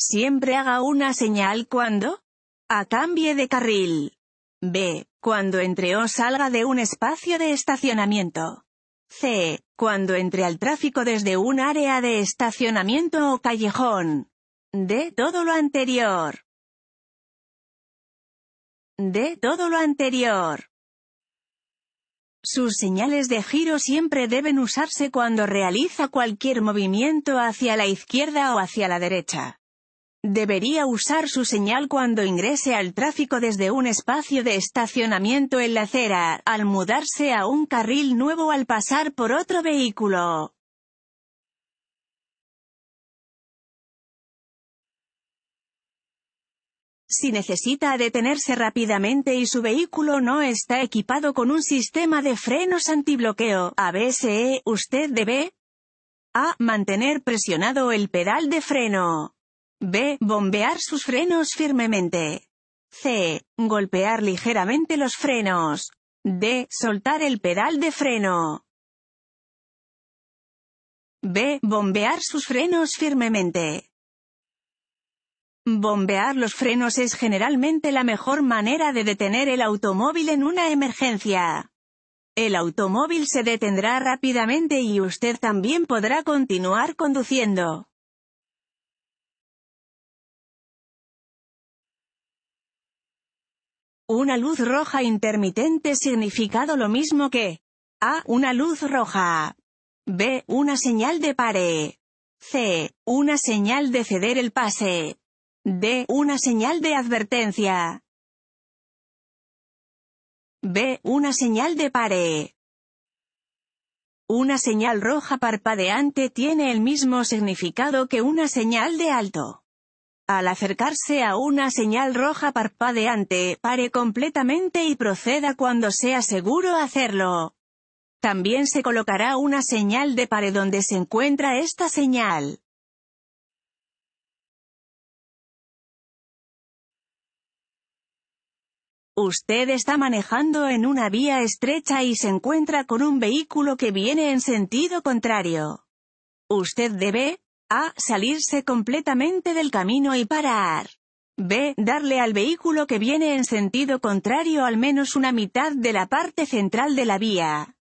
Siempre haga una señal cuando a cambie de carril. B. Cuando entre o salga de un espacio de estacionamiento. C. Cuando entre al tráfico desde un área de estacionamiento o callejón. D. Todo lo anterior. D. Todo lo anterior. Sus señales de giro siempre deben usarse cuando realiza cualquier movimiento hacia la izquierda o hacia la derecha. Debería usar su señal cuando ingrese al tráfico desde un espacio de estacionamiento en la acera, al mudarse a un carril nuevo al pasar por otro vehículo. Si necesita detenerse rápidamente y su vehículo no está equipado con un sistema de frenos antibloqueo, ABSE, usted debe a. Mantener presionado el pedal de freno. B. Bombear sus frenos firmemente. C. Golpear ligeramente los frenos. D. Soltar el pedal de freno. B. Bombear sus frenos firmemente. Bombear los frenos es generalmente la mejor manera de detener el automóvil en una emergencia. El automóvil se detendrá rápidamente y usted también podrá continuar conduciendo. Una luz roja intermitente significado lo mismo que A. Una luz roja. B. Una señal de pare. C. Una señal de ceder el pase. D. Una señal de advertencia. B. Una señal de pare. Una señal roja parpadeante tiene el mismo significado que una señal de alto. Al acercarse a una señal roja parpadeante, pare completamente y proceda cuando sea seguro hacerlo. También se colocará una señal de pare donde se encuentra esta señal. Usted está manejando en una vía estrecha y se encuentra con un vehículo que viene en sentido contrario. Usted debe, a. Salirse completamente del camino y parar. B. Darle al vehículo que viene en sentido contrario al menos una mitad de la parte central de la vía.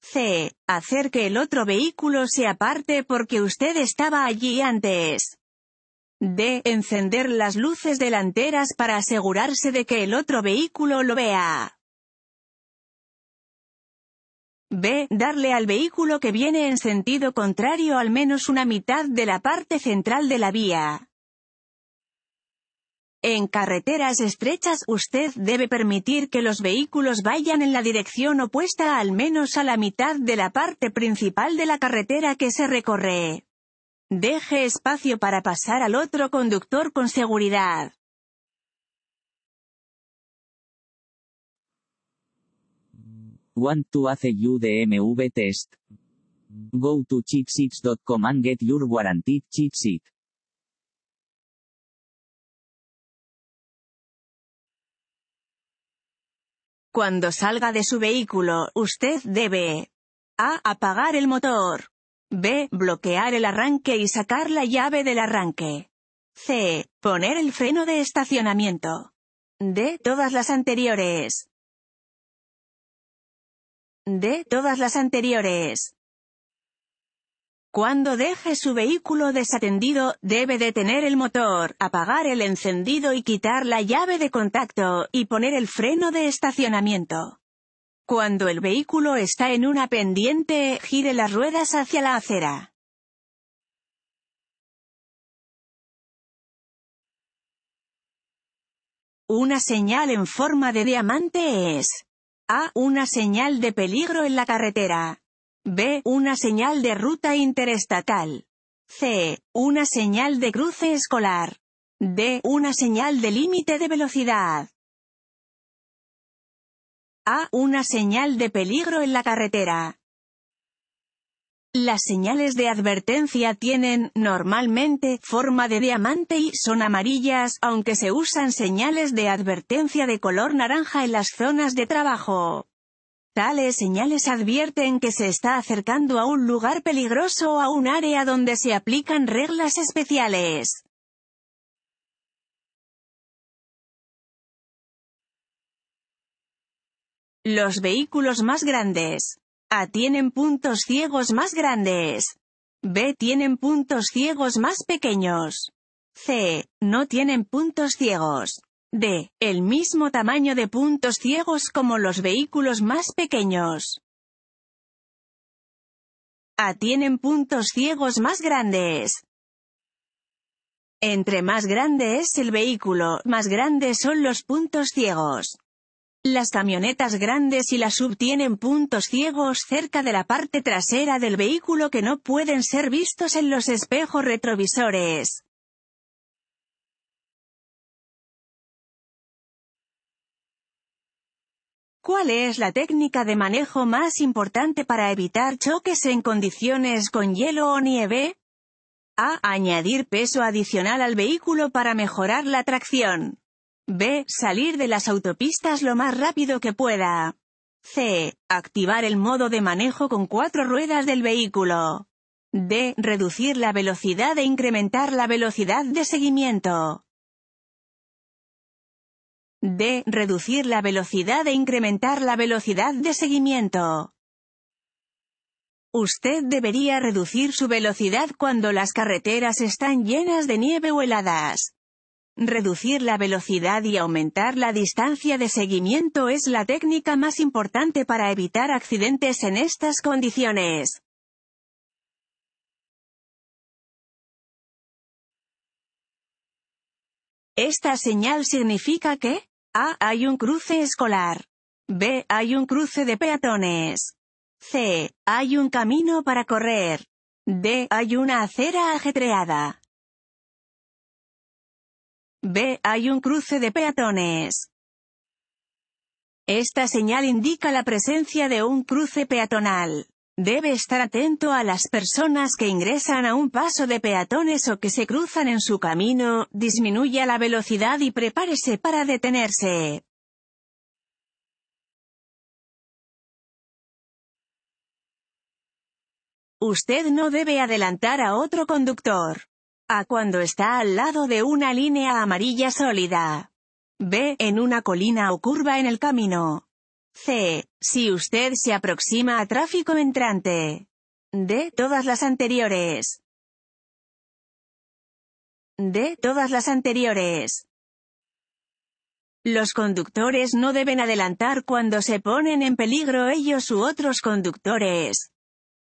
C. Hacer que el otro vehículo se aparte porque usted estaba allí antes. D. Encender las luces delanteras para asegurarse de que el otro vehículo lo vea. B. Darle al vehículo que viene en sentido contrario al menos una mitad de la parte central de la vía. En carreteras estrechas usted debe permitir que los vehículos vayan en la dirección opuesta al menos a la mitad de la parte principal de la carretera que se recorre. Deje espacio para pasar al otro conductor con seguridad. Want to ace test? Go to CheatSheets.com and get your warranted sheet. Cuando salga de su vehículo, usted debe A. Apagar el motor. B. Bloquear el arranque y sacar la llave del arranque. C. Poner el freno de estacionamiento. D. Todas las anteriores de todas las anteriores. Cuando deje su vehículo desatendido, debe detener el motor, apagar el encendido y quitar la llave de contacto, y poner el freno de estacionamiento. Cuando el vehículo está en una pendiente, gire las ruedas hacia la acera. Una señal en forma de diamante es a. Una señal de peligro en la carretera. B. Una señal de ruta interestatal. C. Una señal de cruce escolar. D. Una señal de límite de velocidad. A. Una señal de peligro en la carretera. Las señales de advertencia tienen, normalmente, forma de diamante y son amarillas, aunque se usan señales de advertencia de color naranja en las zonas de trabajo. Tales señales advierten que se está acercando a un lugar peligroso o a un área donde se aplican reglas especiales. Los vehículos más grandes a tienen puntos ciegos más grandes. B tienen puntos ciegos más pequeños. C. No tienen puntos ciegos. D. El mismo tamaño de puntos ciegos como los vehículos más pequeños. A tienen puntos ciegos más grandes. Entre más grande es el vehículo, más grandes son los puntos ciegos. Las camionetas grandes y las sub tienen puntos ciegos cerca de la parte trasera del vehículo que no pueden ser vistos en los espejos retrovisores. ¿Cuál es la técnica de manejo más importante para evitar choques en condiciones con hielo o nieve? A. Añadir peso adicional al vehículo para mejorar la tracción. B. Salir de las autopistas lo más rápido que pueda. C. Activar el modo de manejo con cuatro ruedas del vehículo. D. Reducir la velocidad e incrementar la velocidad de seguimiento. D. Reducir la velocidad e incrementar la velocidad de seguimiento. Usted debería reducir su velocidad cuando las carreteras están llenas de nieve o heladas. Reducir la velocidad y aumentar la distancia de seguimiento es la técnica más importante para evitar accidentes en estas condiciones. Esta señal significa que A. Hay un cruce escolar. B. Hay un cruce de peatones. C. Hay un camino para correr. D. Hay una acera ajetreada. B. Hay un cruce de peatones. Esta señal indica la presencia de un cruce peatonal. Debe estar atento a las personas que ingresan a un paso de peatones o que se cruzan en su camino, disminuya la velocidad y prepárese para detenerse. Usted no debe adelantar a otro conductor. A cuando está al lado de una línea amarilla sólida. B. En una colina o curva en el camino. C. Si usted se aproxima a tráfico entrante. D. Todas las anteriores. D. Todas las anteriores. Los conductores no deben adelantar cuando se ponen en peligro ellos u otros conductores.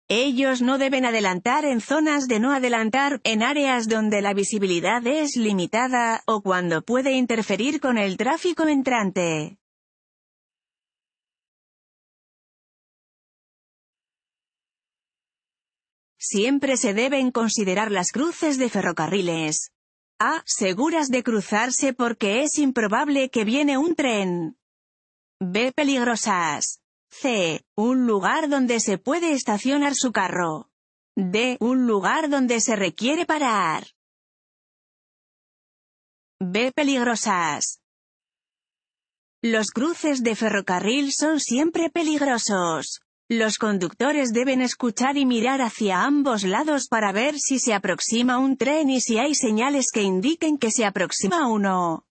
Ellos no deben adelantar en zonas de no adelantar, en áreas donde la visibilidad es limitada, o cuando puede interferir con el tráfico entrante. Siempre se deben considerar las cruces de ferrocarriles. A. Seguras de cruzarse porque es improbable que viene un tren. B. Peligrosas. C. Un lugar donde se puede estacionar su carro. D. Un lugar donde se requiere parar. B. Peligrosas. Los cruces de ferrocarril son siempre peligrosos. Los conductores deben escuchar y mirar hacia ambos lados para ver si se aproxima un tren y si hay señales que indiquen que se aproxima uno.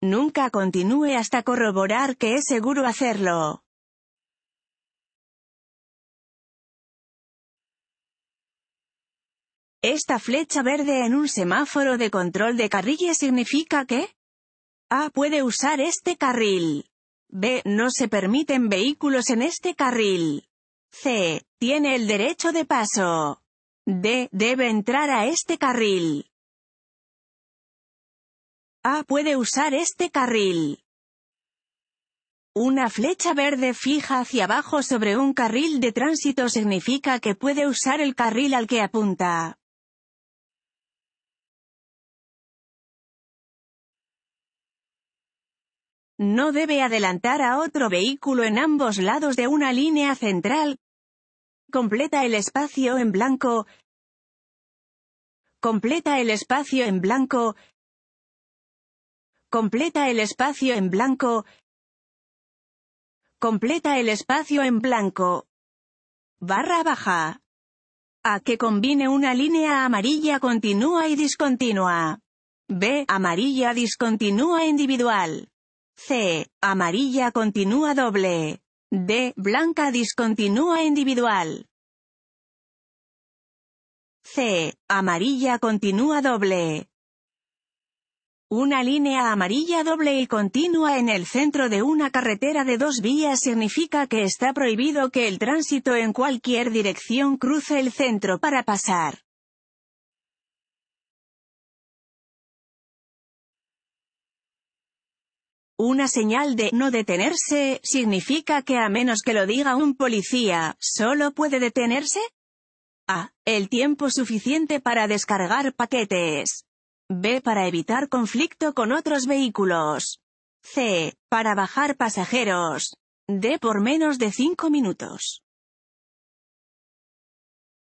Nunca continúe hasta corroborar que es seguro hacerlo. Esta flecha verde en un semáforo de control de carriles significa que A. Puede usar este carril. B. No se permiten vehículos en este carril. C. Tiene el derecho de paso. D. Debe entrar a este carril. A. Puede usar este carril. Una flecha verde fija hacia abajo sobre un carril de tránsito significa que puede usar el carril al que apunta. No debe adelantar a otro vehículo en ambos lados de una línea central. Completa el espacio en blanco. Completa el espacio en blanco. Completa el espacio en blanco. Completa el espacio en blanco. Barra baja. A que combine una línea amarilla continua y discontinua. B. Amarilla discontinua individual. C. Amarilla continúa doble. D. Blanca discontinúa individual. C. Amarilla continúa doble. Una línea amarilla doble y continua en el centro de una carretera de dos vías significa que está prohibido que el tránsito en cualquier dirección cruce el centro para pasar. Una señal de no detenerse significa que a menos que lo diga un policía, ¿solo puede detenerse? A. El tiempo suficiente para descargar paquetes. B. Para evitar conflicto con otros vehículos. C. Para bajar pasajeros. D. Por menos de cinco minutos.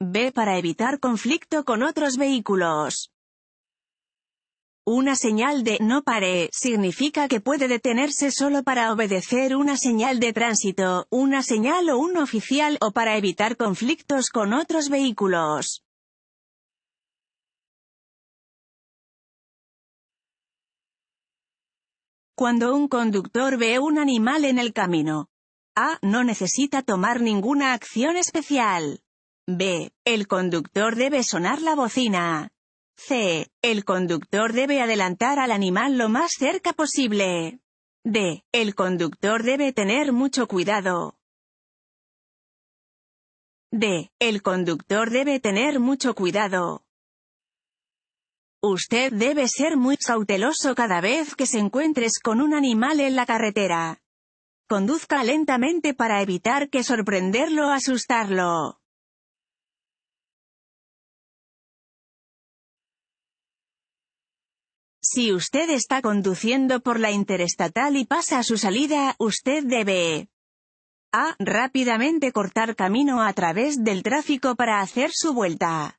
B. Para evitar conflicto con otros vehículos. Una señal de «no pare» significa que puede detenerse solo para obedecer una señal de tránsito, una señal o un oficial, o para evitar conflictos con otros vehículos. Cuando un conductor ve un animal en el camino. A. No necesita tomar ninguna acción especial. B. El conductor debe sonar la bocina. C. El conductor debe adelantar al animal lo más cerca posible. D. El conductor debe tener mucho cuidado. D. El conductor debe tener mucho cuidado. Usted debe ser muy cauteloso cada vez que se encuentres con un animal en la carretera. Conduzca lentamente para evitar que sorprenderlo o asustarlo. Si usted está conduciendo por la interestatal y pasa a su salida, usted debe a. Rápidamente cortar camino a través del tráfico para hacer su vuelta.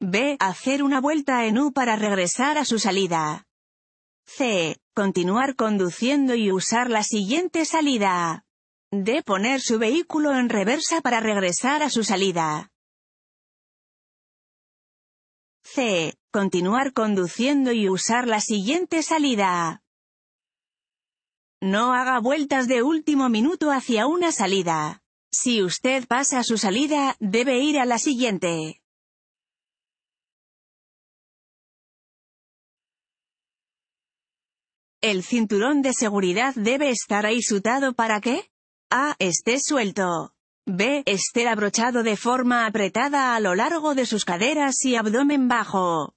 B. Hacer una vuelta en U para regresar a su salida. C. Continuar conduciendo y usar la siguiente salida. D. Poner su vehículo en reversa para regresar a su salida. C continuar conduciendo y usar la siguiente salida. No haga vueltas de último minuto hacia una salida. Si usted pasa su salida, debe ir a la siguiente. El cinturón de seguridad debe estar ahí sutado para que A. esté suelto. B. esté abrochado de forma apretada a lo largo de sus caderas y abdomen bajo.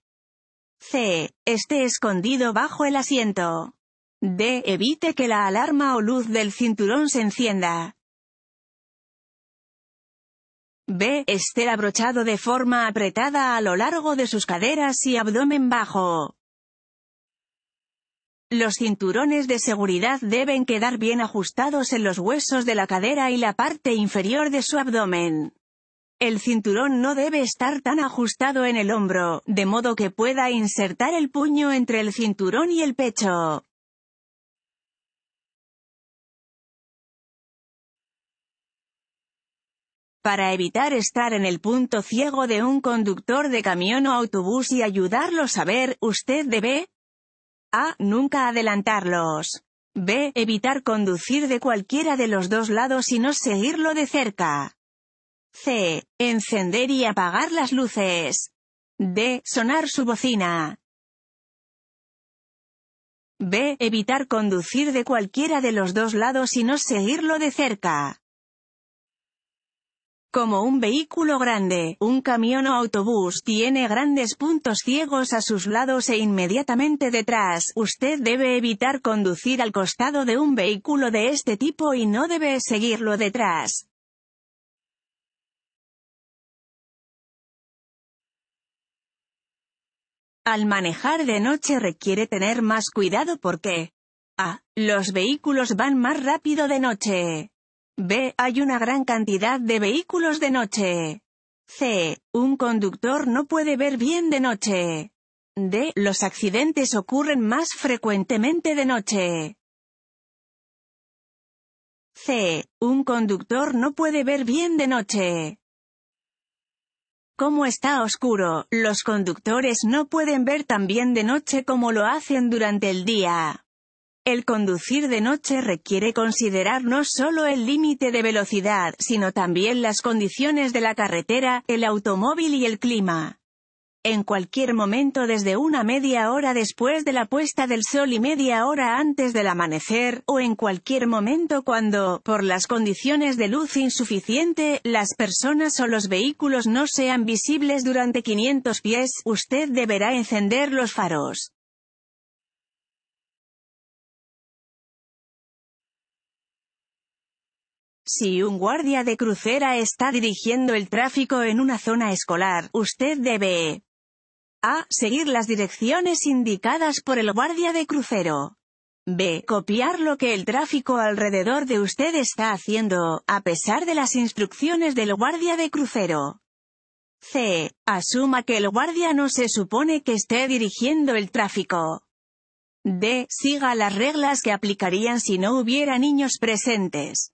C. Esté escondido bajo el asiento. D. Evite que la alarma o luz del cinturón se encienda. B. Esté abrochado de forma apretada a lo largo de sus caderas y abdomen bajo. Los cinturones de seguridad deben quedar bien ajustados en los huesos de la cadera y la parte inferior de su abdomen. El cinturón no debe estar tan ajustado en el hombro, de modo que pueda insertar el puño entre el cinturón y el pecho. para evitar estar en el punto ciego de un conductor de camión o autobús y ayudarlos a ver, usted debe A. Nunca adelantarlos. B. Evitar conducir de cualquiera de los dos lados y no seguirlo de cerca. C. Encender y apagar las luces. D. Sonar su bocina. B. Evitar conducir de cualquiera de los dos lados y no seguirlo de cerca. Como un vehículo grande, un camión o autobús tiene grandes puntos ciegos a sus lados e inmediatamente detrás, usted debe evitar conducir al costado de un vehículo de este tipo y no debe seguirlo detrás. Al manejar de noche requiere tener más cuidado porque a. Los vehículos van más rápido de noche. B. Hay una gran cantidad de vehículos de noche. C. Un conductor no puede ver bien de noche. D. Los accidentes ocurren más frecuentemente de noche. C. Un conductor no puede ver bien de noche. Como está oscuro, los conductores no pueden ver tan bien de noche como lo hacen durante el día. El conducir de noche requiere considerar no solo el límite de velocidad, sino también las condiciones de la carretera, el automóvil y el clima en cualquier momento desde una media hora después de la puesta del sol y media hora antes del amanecer, o en cualquier momento cuando, por las condiciones de luz insuficiente, las personas o los vehículos no sean visibles durante 500 pies, usted deberá encender los faros. Si un guardia de crucera está dirigiendo el tráfico en una zona escolar, usted debe a. Seguir las direcciones indicadas por el guardia de crucero. B. Copiar lo que el tráfico alrededor de usted está haciendo, a pesar de las instrucciones del guardia de crucero. C. Asuma que el guardia no se supone que esté dirigiendo el tráfico. D. Siga las reglas que aplicarían si no hubiera niños presentes.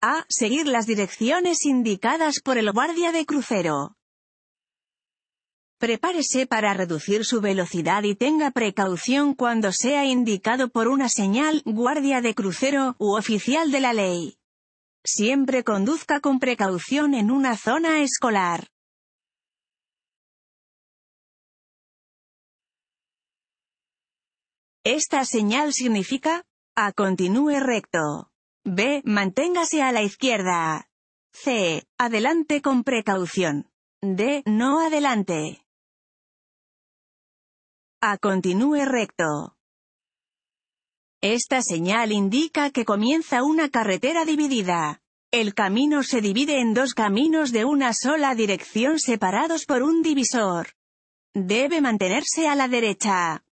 A. Seguir las direcciones indicadas por el guardia de crucero. Prepárese para reducir su velocidad y tenga precaución cuando sea indicado por una señal, guardia de crucero u oficial de la ley. Siempre conduzca con precaución en una zona escolar. Esta señal significa, A. Continúe recto. B. Manténgase a la izquierda. C. Adelante con precaución. D. No adelante. A continúe recto. Esta señal indica que comienza una carretera dividida. El camino se divide en dos caminos de una sola dirección separados por un divisor. Debe mantenerse a la derecha.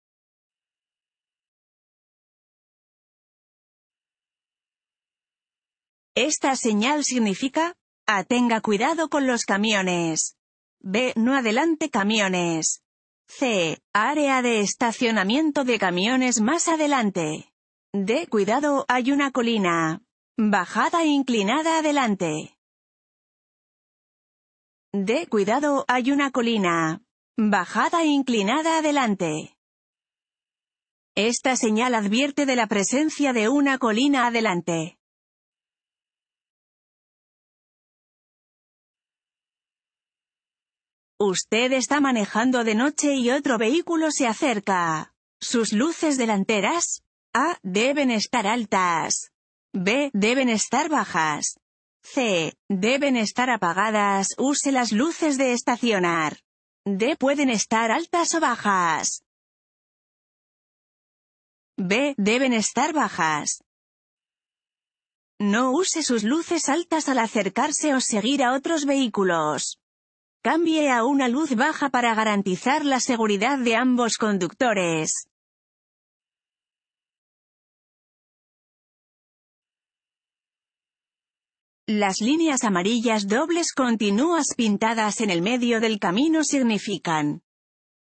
Esta señal significa, A tenga cuidado con los camiones. B no adelante camiones. C. Área de estacionamiento de camiones más adelante. De Cuidado, hay una colina. Bajada inclinada adelante. De Cuidado, hay una colina. Bajada inclinada adelante. Esta señal advierte de la presencia de una colina adelante. Usted está manejando de noche y otro vehículo se acerca. Sus luces delanteras. A. Deben estar altas. B. Deben estar bajas. C. Deben estar apagadas. Use las luces de estacionar. D. Pueden estar altas o bajas. B. Deben estar bajas. No use sus luces altas al acercarse o seguir a otros vehículos. Cambie a una luz baja para garantizar la seguridad de ambos conductores. Las líneas amarillas dobles continuas pintadas en el medio del camino significan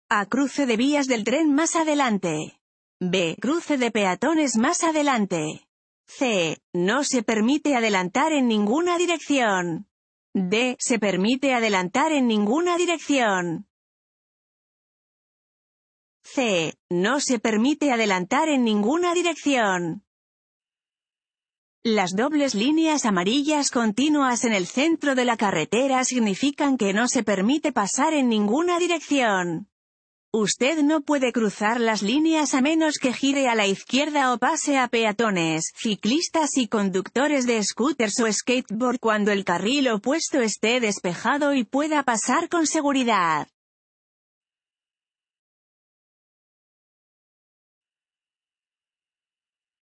A. Cruce de vías del tren más adelante. B. Cruce de peatones más adelante. C. No se permite adelantar en ninguna dirección. D. Se permite adelantar en ninguna dirección. C. No se permite adelantar en ninguna dirección. Las dobles líneas amarillas continuas en el centro de la carretera significan que no se permite pasar en ninguna dirección. Usted no puede cruzar las líneas a menos que gire a la izquierda o pase a peatones, ciclistas y conductores de scooters o skateboard cuando el carril opuesto esté despejado y pueda pasar con seguridad.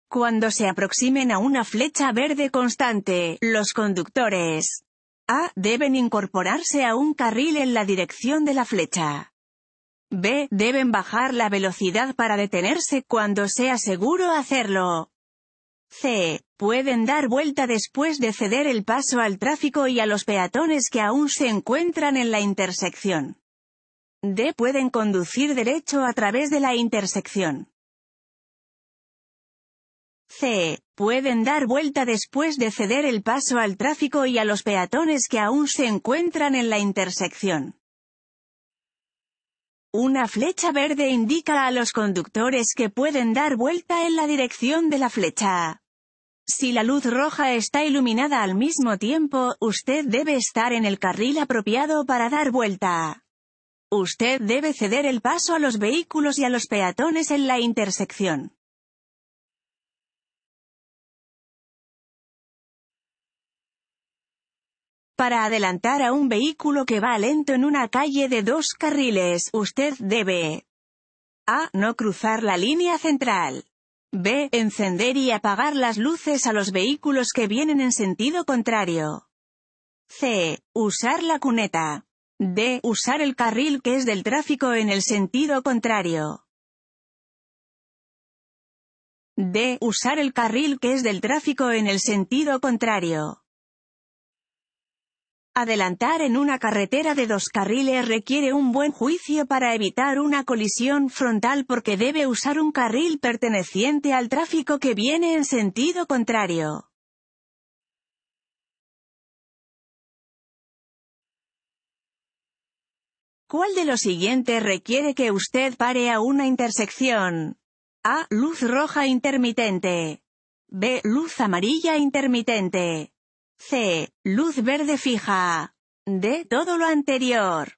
Cuando se aproximen a una flecha verde constante, los conductores A deben incorporarse a un carril en la dirección de la flecha. B. Deben bajar la velocidad para detenerse cuando sea seguro hacerlo. C. Pueden dar vuelta después de ceder el paso al tráfico y a los peatones que aún se encuentran en la intersección. D. Pueden conducir derecho a través de la intersección. C. Pueden dar vuelta después de ceder el paso al tráfico y a los peatones que aún se encuentran en la intersección. Una flecha verde indica a los conductores que pueden dar vuelta en la dirección de la flecha. Si la luz roja está iluminada al mismo tiempo, usted debe estar en el carril apropiado para dar vuelta. Usted debe ceder el paso a los vehículos y a los peatones en la intersección. Para adelantar a un vehículo que va lento en una calle de dos carriles, usted debe a. No cruzar la línea central. b. Encender y apagar las luces a los vehículos que vienen en sentido contrario. c. Usar la cuneta. d. Usar el carril que es del tráfico en el sentido contrario. d. Usar el carril que es del tráfico en el sentido contrario. Adelantar en una carretera de dos carriles requiere un buen juicio para evitar una colisión frontal porque debe usar un carril perteneciente al tráfico que viene en sentido contrario. ¿Cuál de los siguientes requiere que usted pare a una intersección? A. Luz roja intermitente. B. Luz amarilla intermitente. C. Luz verde fija. De Todo lo anterior.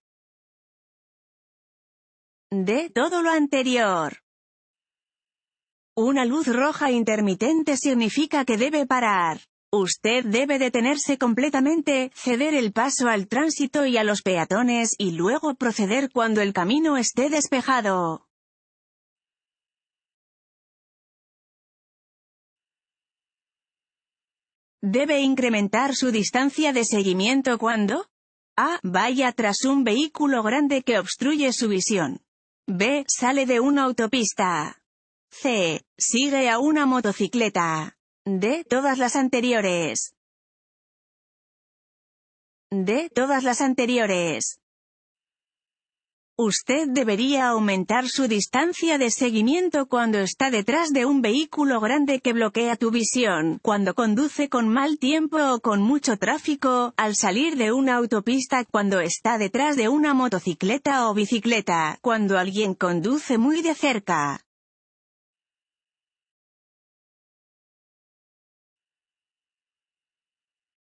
De Todo lo anterior. Una luz roja intermitente significa que debe parar. Usted debe detenerse completamente, ceder el paso al tránsito y a los peatones y luego proceder cuando el camino esté despejado. Debe incrementar su distancia de seguimiento cuando A. Vaya tras un vehículo grande que obstruye su visión. B. Sale de una autopista. C. Sigue a una motocicleta. D. Todas las anteriores. D. Todas las anteriores. Usted debería aumentar su distancia de seguimiento cuando está detrás de un vehículo grande que bloquea tu visión, cuando conduce con mal tiempo o con mucho tráfico, al salir de una autopista, cuando está detrás de una motocicleta o bicicleta, cuando alguien conduce muy de cerca.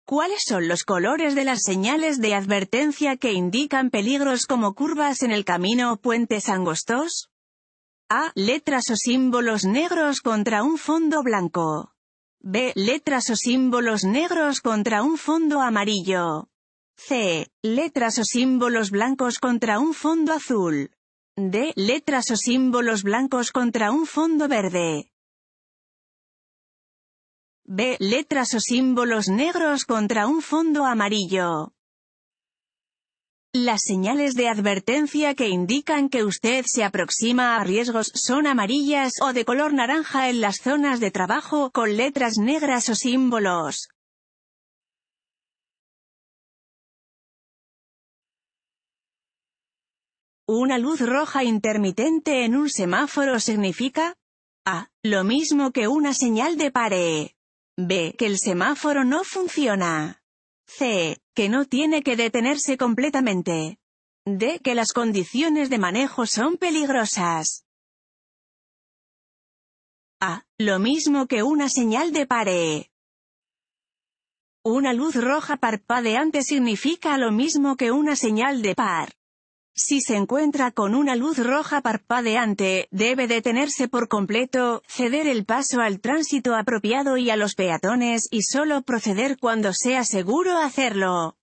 ¿Cuáles son los colores de las señales de advertencia que indican peligros como curvas en el camino o puentes angostos? A. Letras o símbolos negros contra un fondo blanco. B. Letras o símbolos negros contra un fondo amarillo. C. Letras o símbolos blancos contra un fondo azul. D. Letras o símbolos blancos contra un fondo verde. B. Letras o símbolos negros contra un fondo amarillo. Las señales de advertencia que indican que usted se aproxima a riesgos son amarillas o de color naranja en las zonas de trabajo, con letras negras o símbolos. Una luz roja intermitente en un semáforo significa A. Lo mismo que una señal de pare. B. Que el semáforo no funciona. C. Que no tiene que detenerse completamente. D. Que las condiciones de manejo son peligrosas. A. Lo mismo que una señal de pare. Una luz roja parpadeante significa lo mismo que una señal de par. Si se encuentra con una luz roja parpadeante, debe detenerse por completo, ceder el paso al tránsito apropiado y a los peatones y solo proceder cuando sea seguro hacerlo.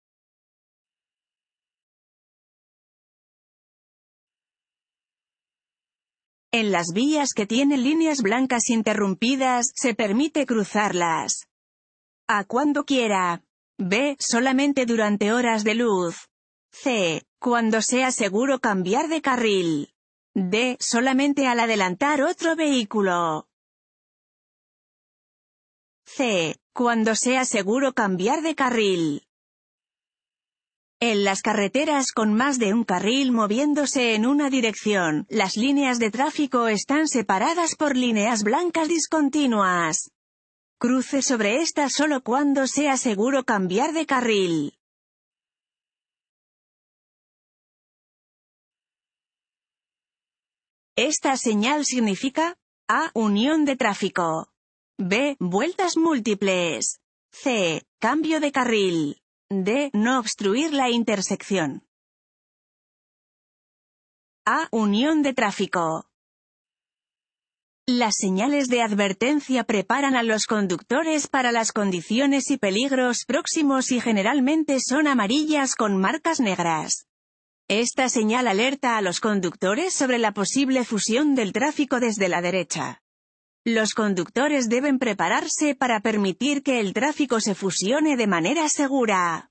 En las vías que tienen líneas blancas interrumpidas, se permite cruzarlas. A cuando quiera. B. Solamente durante horas de luz. C cuando sea seguro cambiar de carril. D. Solamente al adelantar otro vehículo. C. Cuando sea seguro cambiar de carril. En las carreteras con más de un carril moviéndose en una dirección, las líneas de tráfico están separadas por líneas blancas discontinuas. Cruce sobre esta solo cuando sea seguro cambiar de carril. Esta señal significa A. Unión de tráfico. B. Vueltas múltiples. C. Cambio de carril. D. No obstruir la intersección. A. Unión de tráfico. Las señales de advertencia preparan a los conductores para las condiciones y peligros próximos y generalmente son amarillas con marcas negras. Esta señal alerta a los conductores sobre la posible fusión del tráfico desde la derecha. Los conductores deben prepararse para permitir que el tráfico se fusione de manera segura.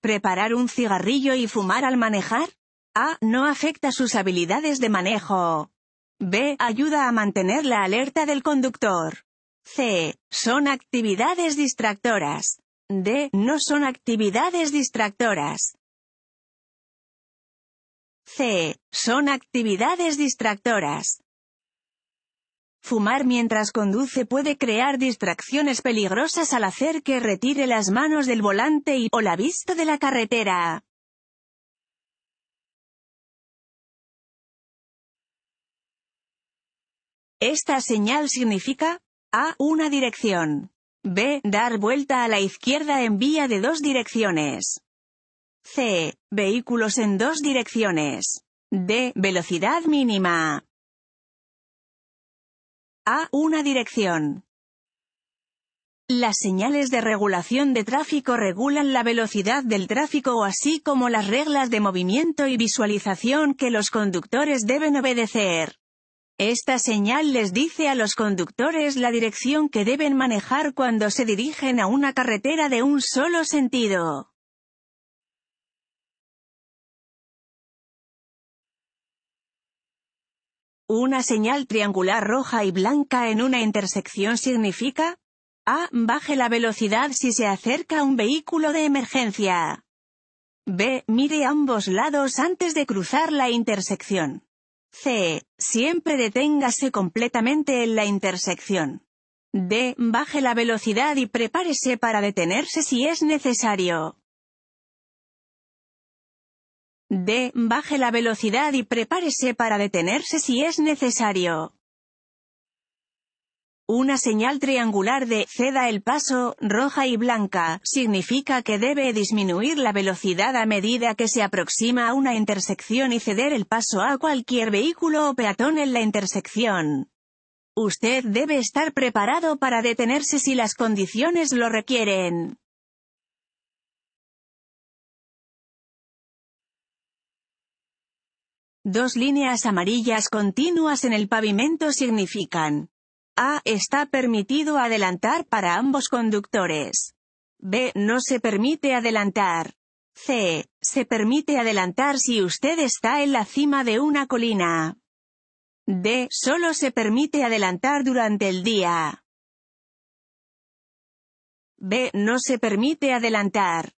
¿Preparar un cigarrillo y fumar al manejar? A. No afecta sus habilidades de manejo. B. Ayuda a mantener la alerta del conductor. C. Son actividades distractoras. D. No son actividades distractoras. C. Son actividades distractoras. Fumar mientras conduce puede crear distracciones peligrosas al hacer que retire las manos del volante y o la vista de la carretera. Esta señal significa a. Una dirección. B. Dar vuelta a la izquierda en vía de dos direcciones. C. Vehículos en dos direcciones. D. Velocidad mínima. A. Una dirección. Las señales de regulación de tráfico regulan la velocidad del tráfico así como las reglas de movimiento y visualización que los conductores deben obedecer. Esta señal les dice a los conductores la dirección que deben manejar cuando se dirigen a una carretera de un solo sentido. Una señal triangular roja y blanca en una intersección significa A. Baje la velocidad si se acerca un vehículo de emergencia. B. Mire ambos lados antes de cruzar la intersección. C. Siempre deténgase completamente en la intersección. D. Baje la velocidad y prepárese para detenerse si es necesario. D. Baje la velocidad y prepárese para detenerse si es necesario. Una señal triangular de «ceda el paso», roja y blanca, significa que debe disminuir la velocidad a medida que se aproxima a una intersección y ceder el paso a cualquier vehículo o peatón en la intersección. Usted debe estar preparado para detenerse si las condiciones lo requieren. Dos líneas amarillas continuas en el pavimento significan a. Está permitido adelantar para ambos conductores. B. No se permite adelantar. C. Se permite adelantar si usted está en la cima de una colina. D. Solo se permite adelantar durante el día. B. No se permite adelantar.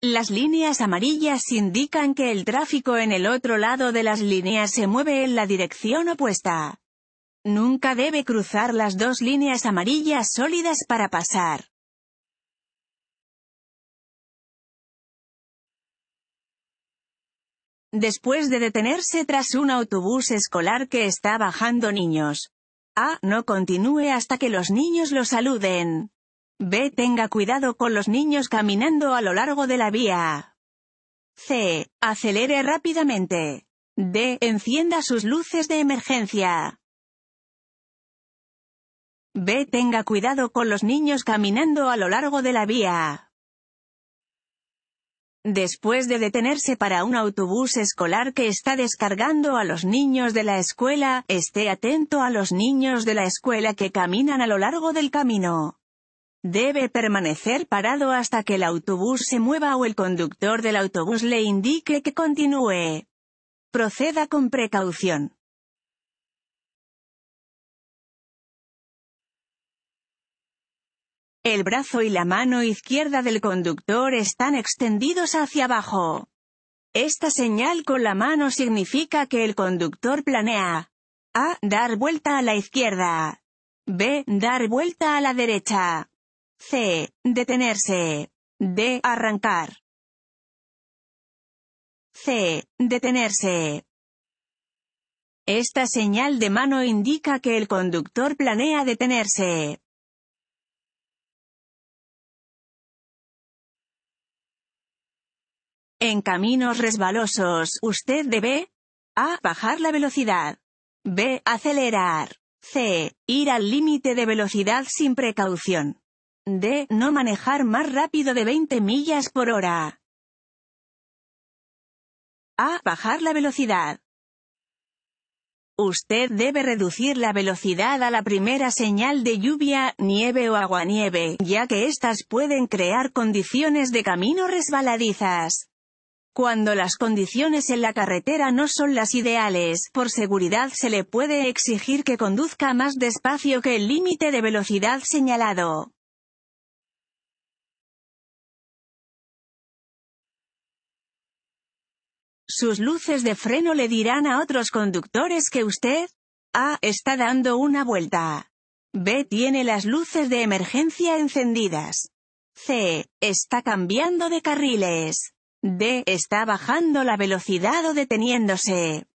Las líneas amarillas indican que el tráfico en el otro lado de las líneas se mueve en la dirección opuesta. Nunca debe cruzar las dos líneas amarillas sólidas para pasar. Después de detenerse tras un autobús escolar que está bajando niños. A. Ah, no continúe hasta que los niños lo saluden. B. Tenga cuidado con los niños caminando a lo largo de la vía. C. Acelere rápidamente. D. Encienda sus luces de emergencia. B. Tenga cuidado con los niños caminando a lo largo de la vía. Después de detenerse para un autobús escolar que está descargando a los niños de la escuela, esté atento a los niños de la escuela que caminan a lo largo del camino. Debe permanecer parado hasta que el autobús se mueva o el conductor del autobús le indique que continúe. Proceda con precaución. El brazo y la mano izquierda del conductor están extendidos hacia abajo. Esta señal con la mano significa que el conductor planea a. Dar vuelta a la izquierda. b. Dar vuelta a la derecha. c. Detenerse. d. Arrancar. c. Detenerse. Esta señal de mano indica que el conductor planea detenerse. En caminos resbalosos, usted debe A. Bajar la velocidad. B. Acelerar. C. Ir al límite de velocidad sin precaución. D. No manejar más rápido de 20 millas por hora. A. Bajar la velocidad. Usted debe reducir la velocidad a la primera señal de lluvia, nieve o aguanieve, ya que éstas pueden crear condiciones de camino resbaladizas. Cuando las condiciones en la carretera no son las ideales, por seguridad se le puede exigir que conduzca más despacio que el límite de velocidad señalado. Sus luces de freno le dirán a otros conductores que usted A. Ah, está dando una vuelta. B. tiene las luces de emergencia encendidas. C. está cambiando de carriles. D. Está bajando la velocidad o deteniéndose.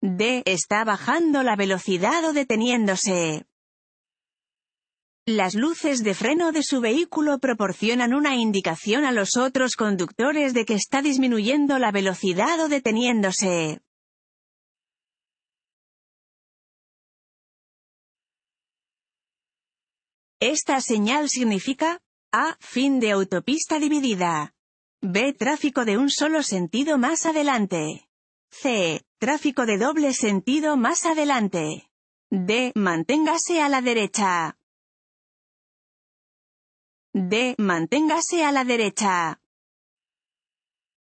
D. Está bajando la velocidad o deteniéndose. Las luces de freno de su vehículo proporcionan una indicación a los otros conductores de que está disminuyendo la velocidad o deteniéndose. Esta señal significa, a. Fin de autopista dividida. B. Tráfico de un solo sentido más adelante. C. Tráfico de doble sentido más adelante. D. Manténgase a la derecha. D. Manténgase a la derecha.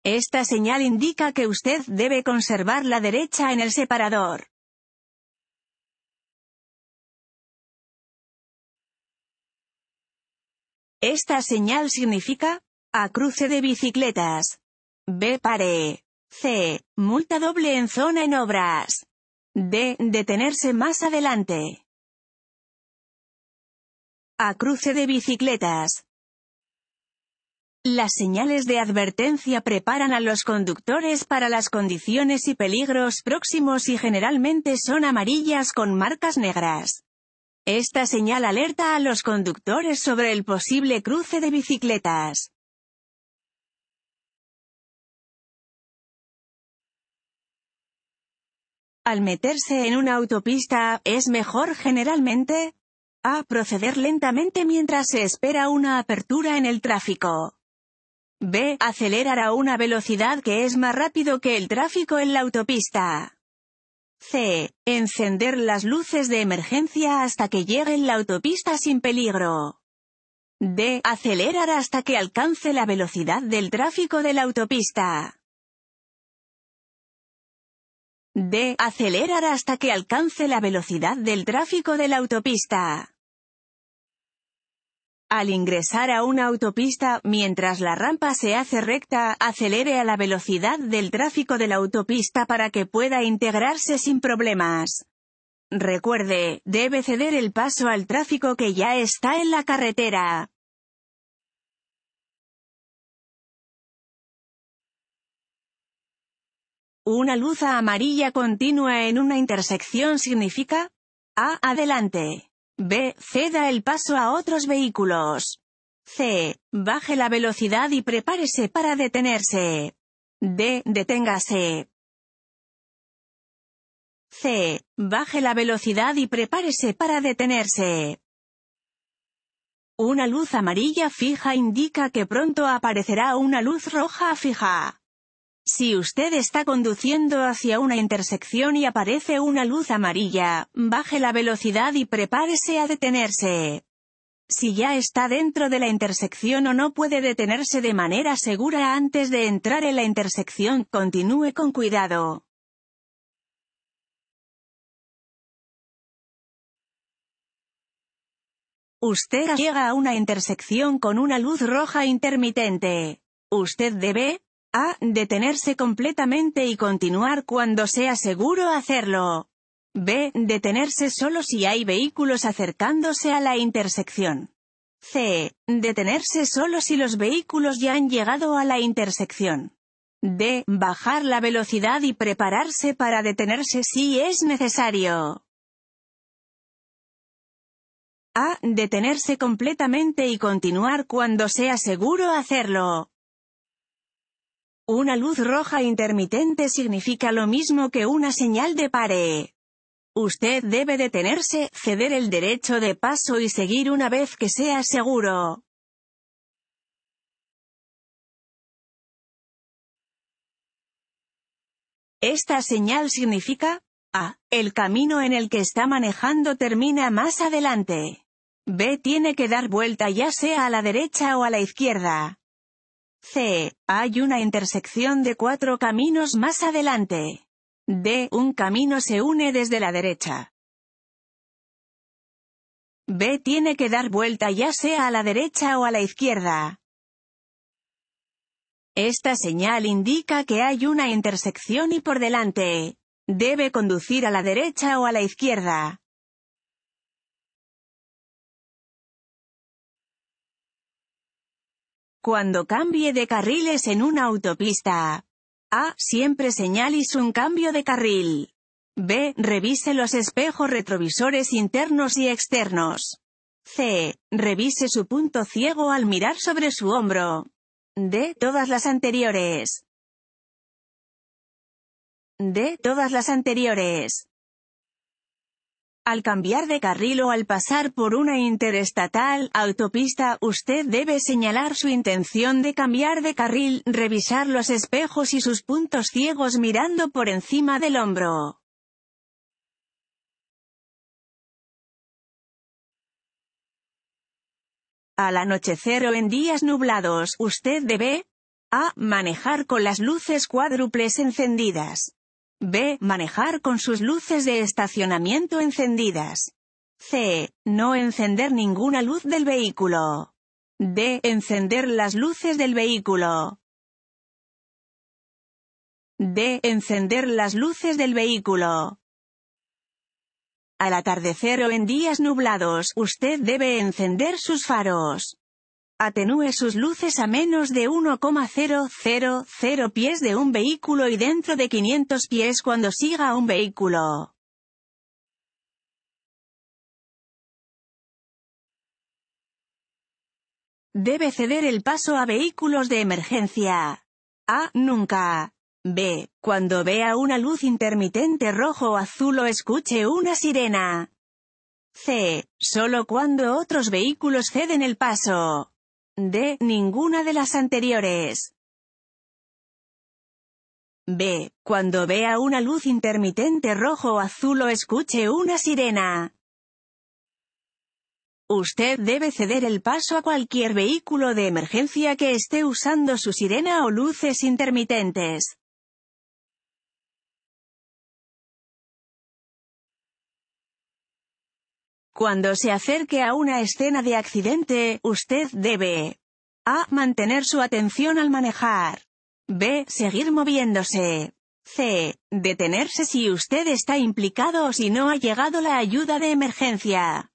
Esta señal indica que usted debe conservar la derecha en el separador. Esta señal significa, A cruce de bicicletas. B pare. C. Multa doble en zona en obras. D. Detenerse más adelante. A cruce de bicicletas. Las señales de advertencia preparan a los conductores para las condiciones y peligros próximos y generalmente son amarillas con marcas negras. Esta señal alerta a los conductores sobre el posible cruce de bicicletas. Al meterse en una autopista, es mejor generalmente a proceder lentamente mientras se espera una apertura en el tráfico. B. Acelerar a una velocidad que es más rápido que el tráfico en la autopista. C. Encender las luces de emergencia hasta que llegue la autopista sin peligro. D. Acelerar hasta que alcance la velocidad del tráfico de la autopista. D. Acelerar hasta que alcance la velocidad del tráfico de la autopista al ingresar a una autopista, mientras la rampa se hace recta, acelere a la velocidad del tráfico de la autopista para que pueda integrarse sin problemas. Recuerde, debe ceder el paso al tráfico que ya está en la carretera. Una luz amarilla continua en una intersección significa A. Adelante. B. Ceda el paso a otros vehículos. C. Baje la velocidad y prepárese para detenerse. D. Deténgase. C. Baje la velocidad y prepárese para detenerse. Una luz amarilla fija indica que pronto aparecerá una luz roja fija. Si usted está conduciendo hacia una intersección y aparece una luz amarilla, baje la velocidad y prepárese a detenerse. Si ya está dentro de la intersección o no puede detenerse de manera segura antes de entrar en la intersección, continúe con cuidado. Usted llega a una intersección con una luz roja intermitente. Usted debe, a. Detenerse completamente y continuar cuando sea seguro hacerlo. B. Detenerse solo si hay vehículos acercándose a la intersección. C. Detenerse solo si los vehículos ya han llegado a la intersección. D. Bajar la velocidad y prepararse para detenerse si es necesario. A. Detenerse completamente y continuar cuando sea seguro hacerlo. Una luz roja intermitente significa lo mismo que una señal de pare. Usted debe detenerse, ceder el derecho de paso y seguir una vez que sea seguro. Esta señal significa A. El camino en el que está manejando termina más adelante. B. Tiene que dar vuelta ya sea a la derecha o a la izquierda. C. Hay una intersección de cuatro caminos más adelante. D. Un camino se une desde la derecha. B. Tiene que dar vuelta ya sea a la derecha o a la izquierda. Esta señal indica que hay una intersección y por delante. Debe conducir a la derecha o a la izquierda. Cuando cambie de carriles en una autopista. A. Siempre señalis un cambio de carril. B. Revise los espejos retrovisores internos y externos. C. Revise su punto ciego al mirar sobre su hombro. D. Todas las anteriores. D. Todas las anteriores. Al cambiar de carril o al pasar por una interestatal, autopista, usted debe señalar su intención de cambiar de carril, revisar los espejos y sus puntos ciegos mirando por encima del hombro. Al anochecer o en días nublados, usted debe a. Manejar con las luces cuádruples encendidas. B. Manejar con sus luces de estacionamiento encendidas. C. No encender ninguna luz del vehículo. D. Encender las luces del vehículo. D. Encender las luces del vehículo. Al atardecer o en días nublados, usted debe encender sus faros. Atenúe sus luces a menos de 1,000 pies de un vehículo y dentro de 500 pies cuando siga a un vehículo. Debe ceder el paso a vehículos de emergencia. A. Nunca. B. Cuando vea una luz intermitente rojo o azul o escuche una sirena. C. Solo cuando otros vehículos ceden el paso. D. Ninguna de las anteriores. B. Cuando vea una luz intermitente rojo o azul o escuche una sirena. Usted debe ceder el paso a cualquier vehículo de emergencia que esté usando su sirena o luces intermitentes. Cuando se acerque a una escena de accidente, usted debe a. Mantener su atención al manejar. B. Seguir moviéndose. C. Detenerse si usted está implicado o si no ha llegado la ayuda de emergencia.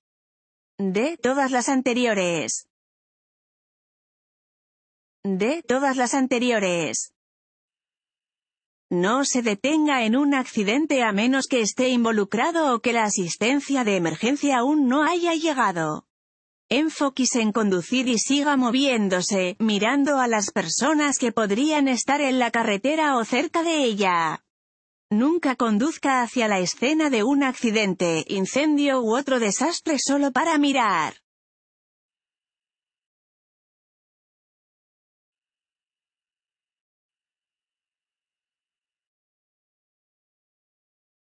D. Todas las anteriores. D. Todas las anteriores. No se detenga en un accidente a menos que esté involucrado o que la asistencia de emergencia aún no haya llegado. Enfóquese en conducir y siga moviéndose, mirando a las personas que podrían estar en la carretera o cerca de ella. Nunca conduzca hacia la escena de un accidente, incendio u otro desastre solo para mirar.